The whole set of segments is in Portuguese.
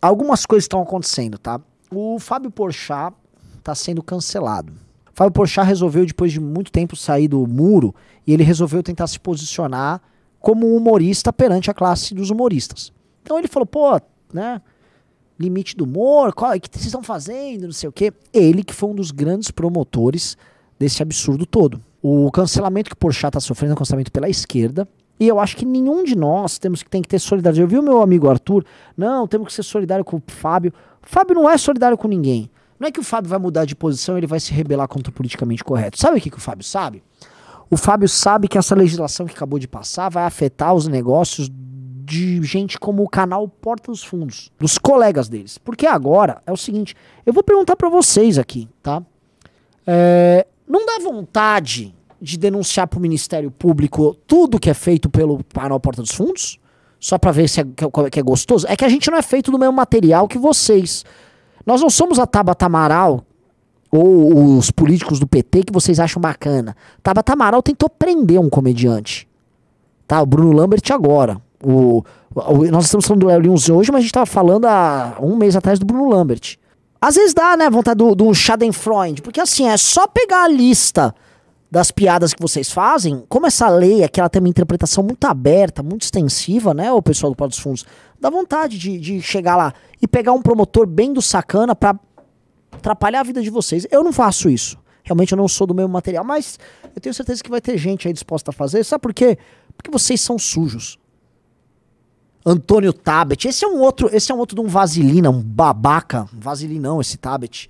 algumas coisas estão acontecendo, tá? O Fábio Porchat está sendo cancelado. Fábio Porchat resolveu, depois de muito tempo, sair do muro e ele resolveu tentar se posicionar como humorista perante a classe dos humoristas. Então ele falou, pô, né? Limite do humor, qual, o que vocês estão fazendo, não sei o quê. Ele que foi um dos grandes promotores desse absurdo todo. O cancelamento que o Porchat está sofrendo é um cancelamento pela esquerda, e eu acho que nenhum de nós temos que tem que ter solidariedade. Eu vi o meu amigo Arthur, não, temos que ser solidário com o Fábio. Fábio não é solidário com ninguém. Não é que o Fábio vai mudar de posição, ele vai se rebelar contra o politicamente correto. Sabe o que, que o Fábio sabe? O Fábio sabe que essa legislação que acabou de passar vai afetar os negócios de gente como o canal Porta dos Fundos, dos colegas deles. Porque agora é o seguinte, eu vou perguntar para vocês aqui, tá? É, não dá vontade de denunciar para o Ministério Público tudo que é feito pelo Painel Porta dos Fundos, só para ver se é, é, é, que é gostoso, é que a gente não é feito do mesmo material que vocês. Nós não somos a Tabata Amaral ou os políticos do PT que vocês acham bacana. Tabata Amaral tentou prender um comediante. Tá, o Bruno Lambert agora. O, o nós estamos falando do Léo hoje, mas a gente estava falando há um mês atrás do Bruno Lambert. Às vezes dá, né, vontade do, do Schadenfreude, porque assim, é só pegar a lista das piadas que vocês fazem, como essa lei aqui ela tem uma interpretação muito aberta, muito extensiva, né, o pessoal do Paulo dos Fundos, dá vontade de, de chegar lá e pegar um promotor bem do sacana pra atrapalhar a vida de vocês. Eu não faço isso. Realmente eu não sou do mesmo material, mas eu tenho certeza que vai ter gente aí disposta a fazer. Sabe por quê? Porque vocês são sujos. Antônio Tabet, esse é um outro, esse é um outro de um vaselina, um babaca, um vaselinão esse Tabet,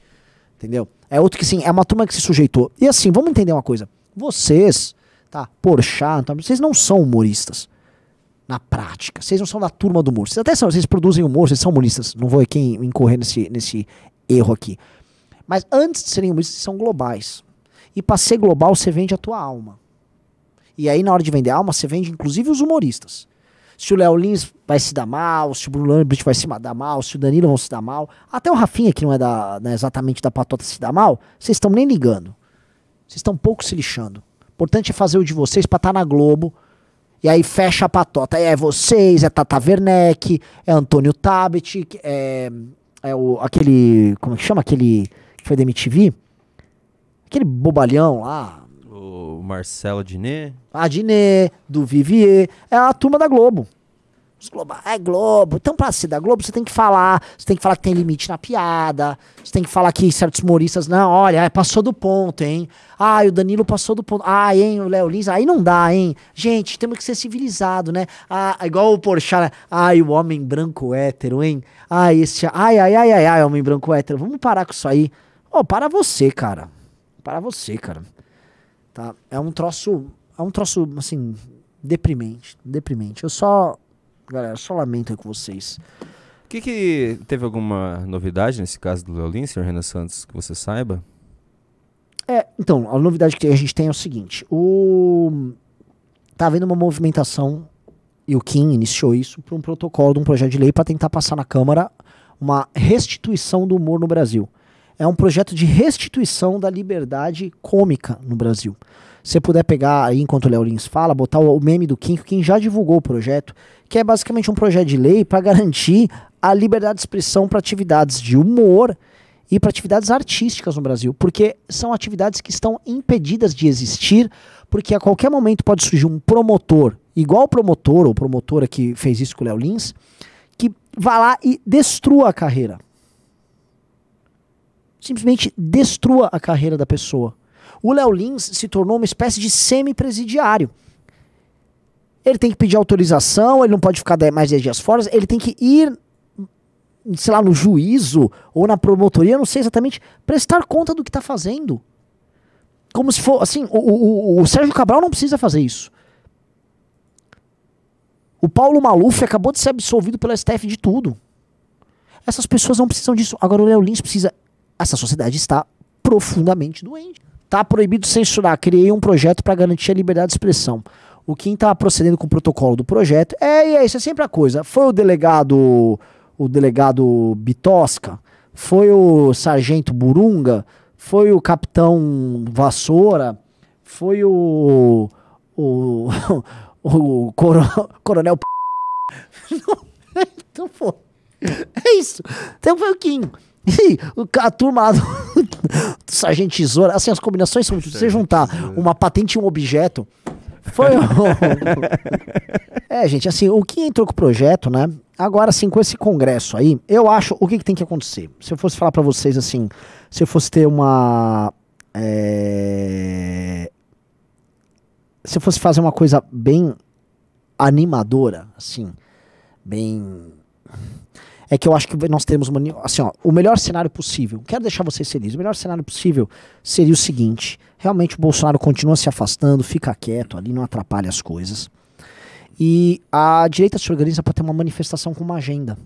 entendeu? É outro que sim, é uma turma que se sujeitou. E assim, vamos entender uma coisa. Vocês, tá, Porchat, tá, vocês não são humoristas na prática. Vocês não são da turma do humor. Vocês até são, vocês produzem humor, vocês são humoristas. Não vou aqui incorrer nesse, nesse erro aqui. Mas antes de serem humoristas, vocês são globais. E para ser global, você vende a tua alma. E aí, na hora de vender a alma, você vende inclusive os humoristas se o Léo Lins vai se dar mal, se o Bruno Lambert vai se dar mal, se o Danilo vão se dar mal. Até o Rafinha, que não é, da, né, exatamente da patota, se dar mal, vocês estão nem ligando. Vocês estão pouco se lixando. O importante é fazer o de vocês para estar tá na Globo. E aí fecha a patota. É vocês, é Tata Werneck, é Antônio Tabet, é, é o, aquele. Como é que chama? Aquele. Que foi da MTV? Aquele bobalhão lá. Marcela Diné? A Diné, do Vivier. É a turma da Globo. Os Globo, é Globo. Então, pra ser da Globo, você tem que falar. Você tem que falar que tem limite na piada. Você tem que falar que certos humoristas, não, olha, é, passou do ponto, hein? Ah, o Danilo passou do ponto. Ah, hein, o Léo Lins. Aí não dá, hein? Gente, temos que ser civilizado, né? Ah, igual o Porchat, né? Ai, o homem branco hétero, hein? Ai, esse. Ai, ai, ai, ai, ai, homem branco hétero. Vamos parar com isso aí. Ô, oh, para você, cara. Para você, cara. Tá? É um troço, é um troço assim deprimente, deprimente. Eu só, galera, só lamento com vocês. O que, que teve alguma novidade nesse caso do Leolin, senhor Renan Santos, que você saiba? É, então, a novidade que a gente tem é o seguinte, o tá havendo uma movimentação e o Kim iniciou isso para um protocolo de um projeto de lei para tentar passar na Câmara uma restituição do humor no Brasil é um projeto de restituição da liberdade cômica no Brasil. Se você puder pegar aí, enquanto o Léo Lins fala, botar o meme do Kim, quem já divulgou o projeto, que é basicamente um projeto de lei para garantir a liberdade de expressão para atividades de humor e para atividades artísticas no Brasil, porque são atividades que estão impedidas de existir, porque a qualquer momento pode surgir um promotor, igual o promotor ou promotora que fez isso com o Léo Lins, que vá lá e destrua a carreira simplesmente destrua a carreira da pessoa. O Léo Lins se tornou uma espécie de semi-presidiário. Ele tem que pedir autorização, ele não pode ficar mais 10 dias fora, ele tem que ir, sei lá, no juízo ou na promotoria, não sei exatamente, prestar conta do que está fazendo. Como se for, assim, o, o, o Sérgio Cabral não precisa fazer isso. O Paulo Maluf acabou de ser absolvido pela STF de tudo. Essas pessoas não precisam disso. Agora o Léo Lins precisa essa sociedade está profundamente doente. Está proibido censurar. Criei um projeto para garantir a liberdade de expressão. O quem está procedendo com o protocolo do projeto é, e é isso é sempre a coisa. Foi o delegado, o delegado Bitosca, foi o sargento Burunga, foi o capitão Vassoura, foi o o, o coro, coronel. P... então, pô, é isso. Então foi o Kim o a turma lá do, do Sargento Tesoura, assim, as combinações são você juntar uma patente e um objeto. Foi um... É, gente, assim, o que entrou com o projeto, né? Agora, assim, com esse congresso aí, eu acho o que, que tem que acontecer. Se eu fosse falar para vocês, assim, se eu fosse ter uma. É... Se eu fosse fazer uma coisa bem animadora, assim, bem é que eu acho que nós temos uma, assim, ó, o melhor cenário possível. Quero deixar vocês felizes. O melhor cenário possível seria o seguinte: realmente o Bolsonaro continua se afastando, fica quieto ali, não atrapalha as coisas. E a direita se organiza para ter uma manifestação com uma agenda.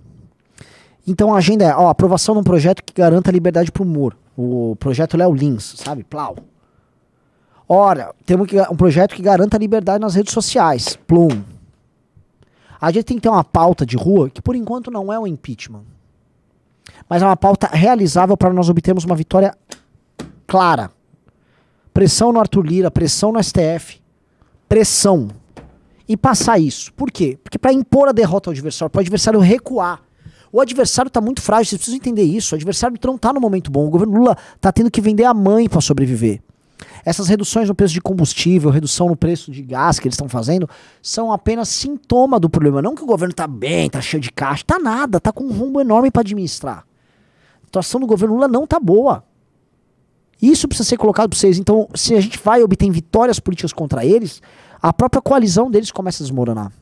Então a agenda é ó, aprovação de um projeto que garanta a liberdade para o humor. O projeto Léo Lins, sabe? Plau. Ora, temos um projeto que garanta a liberdade nas redes sociais. Plum. A gente tem que ter uma pauta de rua que, por enquanto, não é o um impeachment. Mas é uma pauta realizável para nós obtermos uma vitória clara. Pressão no Arthur Lira, pressão no STF. Pressão. E passar isso. Por quê? Porque para impor a derrota ao adversário, para o adversário recuar. O adversário está muito frágil, vocês precisam entender isso. O adversário não está no momento bom. O governo Lula está tendo que vender a mãe para sobreviver. Essas reduções no preço de combustível, redução no preço de gás que eles estão fazendo, são apenas sintoma do problema. Não que o governo está bem, está cheio de caixa, está nada, está com um rumo enorme para administrar. A situação do governo Lula não está boa. Isso precisa ser colocado para vocês. Então, se a gente vai obter vitórias políticas contra eles, a própria coalizão deles começa a desmoronar.